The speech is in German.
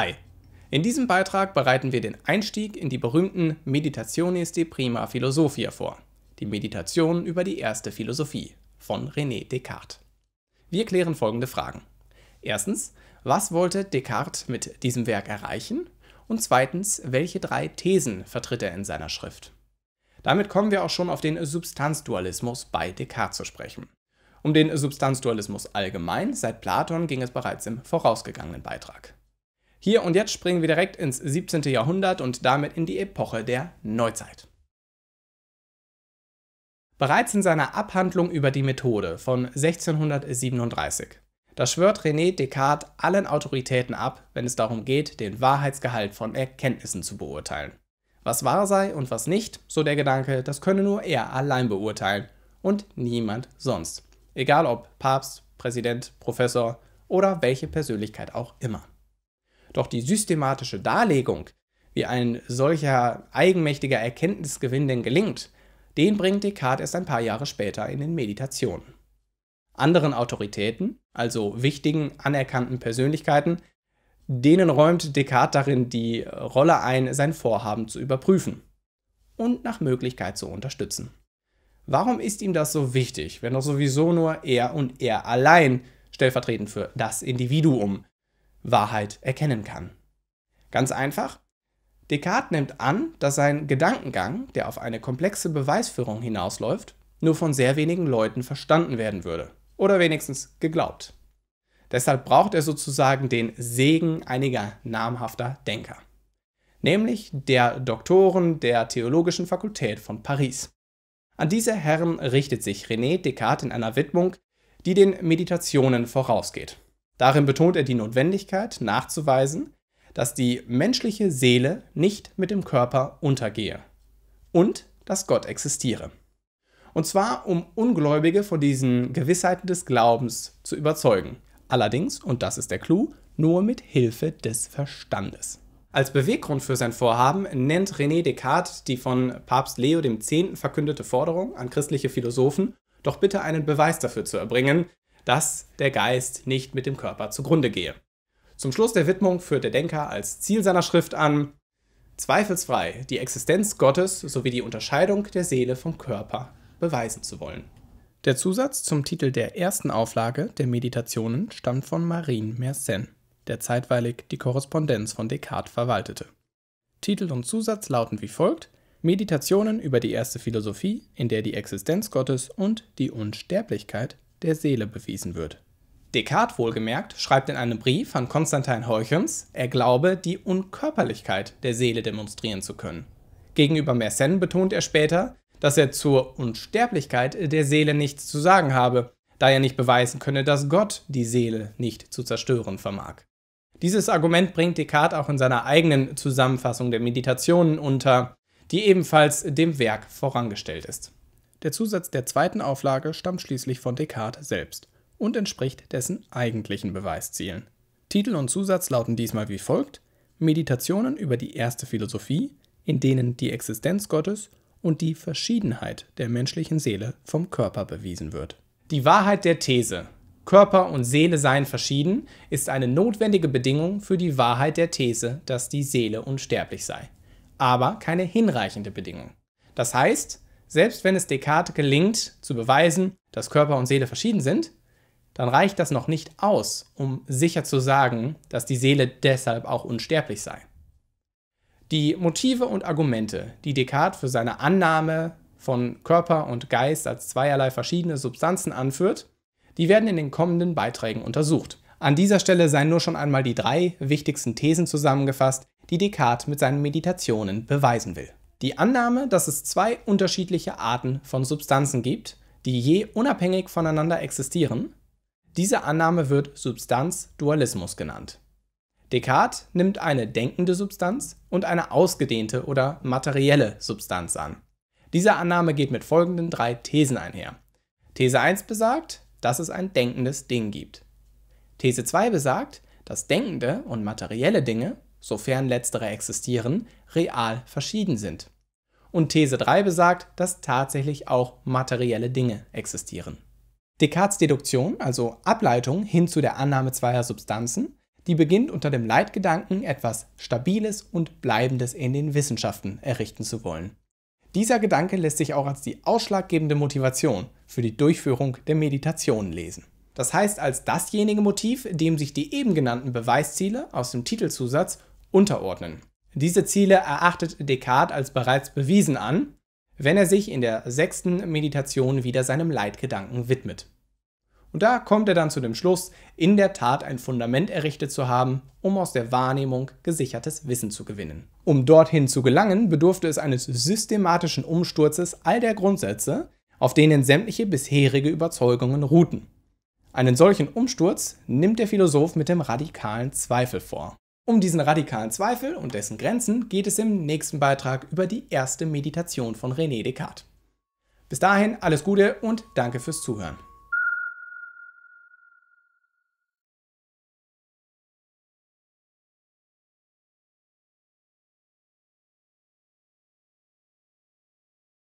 Hi, in diesem Beitrag bereiten wir den Einstieg in die berühmten Meditationes de prima philosophia vor, die Meditation über die erste Philosophie von René Descartes. Wir klären folgende Fragen. Erstens, was wollte Descartes mit diesem Werk erreichen? Und zweitens, welche drei Thesen vertritt er in seiner Schrift? Damit kommen wir auch schon auf den Substanzdualismus bei Descartes zu sprechen. Um den Substanzdualismus allgemein seit Platon ging es bereits im vorausgegangenen Beitrag. Hier und jetzt springen wir direkt ins 17. Jahrhundert und damit in die Epoche der Neuzeit. Bereits in seiner Abhandlung über die Methode von 1637, da schwört René Descartes allen Autoritäten ab, wenn es darum geht, den Wahrheitsgehalt von Erkenntnissen zu beurteilen. Was wahr sei und was nicht, so der Gedanke, das könne nur er allein beurteilen und niemand sonst. Egal ob Papst, Präsident, Professor oder welche Persönlichkeit auch immer. Doch die systematische Darlegung, wie ein solcher eigenmächtiger Erkenntnisgewinn denn gelingt, den bringt Descartes erst ein paar Jahre später in den Meditationen. Anderen Autoritäten, also wichtigen, anerkannten Persönlichkeiten, denen räumt Descartes darin die Rolle ein, sein Vorhaben zu überprüfen und nach Möglichkeit zu unterstützen. Warum ist ihm das so wichtig, wenn doch sowieso nur er und er allein stellvertretend für das Individuum Wahrheit erkennen kann. Ganz einfach. Descartes nimmt an, dass sein Gedankengang, der auf eine komplexe Beweisführung hinausläuft, nur von sehr wenigen Leuten verstanden werden würde. Oder wenigstens geglaubt. Deshalb braucht er sozusagen den Segen einiger namhafter Denker. Nämlich der Doktoren der Theologischen Fakultät von Paris. An diese Herren richtet sich René Descartes in einer Widmung, die den Meditationen vorausgeht. Darin betont er die Notwendigkeit, nachzuweisen, dass die menschliche Seele nicht mit dem Körper untergehe und dass Gott existiere. Und zwar, um Ungläubige von diesen Gewissheiten des Glaubens zu überzeugen. Allerdings, und das ist der Clou, nur mit Hilfe des Verstandes. Als Beweggrund für sein Vorhaben nennt René Descartes die von Papst Leo X. verkündete Forderung an christliche Philosophen, doch bitte einen Beweis dafür zu erbringen, dass der Geist nicht mit dem Körper zugrunde gehe. Zum Schluss der Widmung führt der Denker als Ziel seiner Schrift an, zweifelsfrei die Existenz Gottes sowie die Unterscheidung der Seele vom Körper beweisen zu wollen. Der Zusatz zum Titel der ersten Auflage der Meditationen stammt von Marine Mersenne, der zeitweilig die Korrespondenz von Descartes verwaltete. Titel und Zusatz lauten wie folgt: Meditationen über die erste Philosophie, in der die Existenz Gottes und die Unsterblichkeit der Seele bewiesen wird. Descartes wohlgemerkt schreibt in einem Brief an Konstantin Heuchems, er glaube, die Unkörperlichkeit der Seele demonstrieren zu können. Gegenüber Mersenne betont er später, dass er zur Unsterblichkeit der Seele nichts zu sagen habe, da er nicht beweisen könne, dass Gott die Seele nicht zu zerstören vermag. Dieses Argument bringt Descartes auch in seiner eigenen Zusammenfassung der Meditationen unter, die ebenfalls dem Werk vorangestellt ist. Der Zusatz der zweiten Auflage stammt schließlich von Descartes selbst und entspricht dessen eigentlichen Beweiszielen. Titel und Zusatz lauten diesmal wie folgt: Meditationen über die erste Philosophie, in denen die Existenz Gottes und die Verschiedenheit der menschlichen Seele vom Körper bewiesen wird. Die Wahrheit der These Körper und Seele seien verschieden ist eine notwendige Bedingung für die Wahrheit der These, dass die Seele unsterblich sei, aber keine hinreichende Bedingung. Das heißt, selbst wenn es Descartes gelingt, zu beweisen, dass Körper und Seele verschieden sind, dann reicht das noch nicht aus, um sicher zu sagen, dass die Seele deshalb auch unsterblich sei. Die Motive und Argumente, die Descartes für seine Annahme von Körper und Geist als zweierlei verschiedene Substanzen anführt, die werden in den kommenden Beiträgen untersucht. An dieser Stelle seien nur schon einmal die drei wichtigsten Thesen zusammengefasst, die Descartes mit seinen Meditationen beweisen will. Die Annahme, dass es zwei unterschiedliche Arten von Substanzen gibt, die je unabhängig voneinander existieren, diese Annahme wird Substanzdualismus genannt. Descartes nimmt eine denkende Substanz und eine ausgedehnte oder materielle Substanz an. Diese Annahme geht mit folgenden drei Thesen einher. These 1 besagt, dass es ein denkendes Ding gibt. These 2 besagt, dass denkende und materielle Dinge sofern letztere existieren, real verschieden sind. Und These 3 besagt, dass tatsächlich auch materielle Dinge existieren. Descartes Deduktion, also Ableitung hin zu der Annahme zweier Substanzen, die beginnt unter dem Leitgedanken, etwas Stabiles und Bleibendes in den Wissenschaften errichten zu wollen. Dieser Gedanke lässt sich auch als die ausschlaggebende Motivation für die Durchführung der Meditation lesen. Das heißt als dasjenige Motiv, dem sich die eben genannten Beweisziele aus dem Titelzusatz unterordnen. Diese Ziele erachtet Descartes als bereits bewiesen an, wenn er sich in der sechsten Meditation wieder seinem Leitgedanken widmet. Und da kommt er dann zu dem Schluss, in der Tat ein Fundament errichtet zu haben, um aus der Wahrnehmung gesichertes Wissen zu gewinnen. Um dorthin zu gelangen, bedurfte es eines systematischen Umsturzes all der Grundsätze, auf denen sämtliche bisherige Überzeugungen ruhten. Einen solchen Umsturz nimmt der Philosoph mit dem radikalen Zweifel vor. Um diesen radikalen Zweifel und dessen Grenzen geht es im nächsten Beitrag über die erste Meditation von René Descartes. Bis dahin alles Gute und danke fürs Zuhören.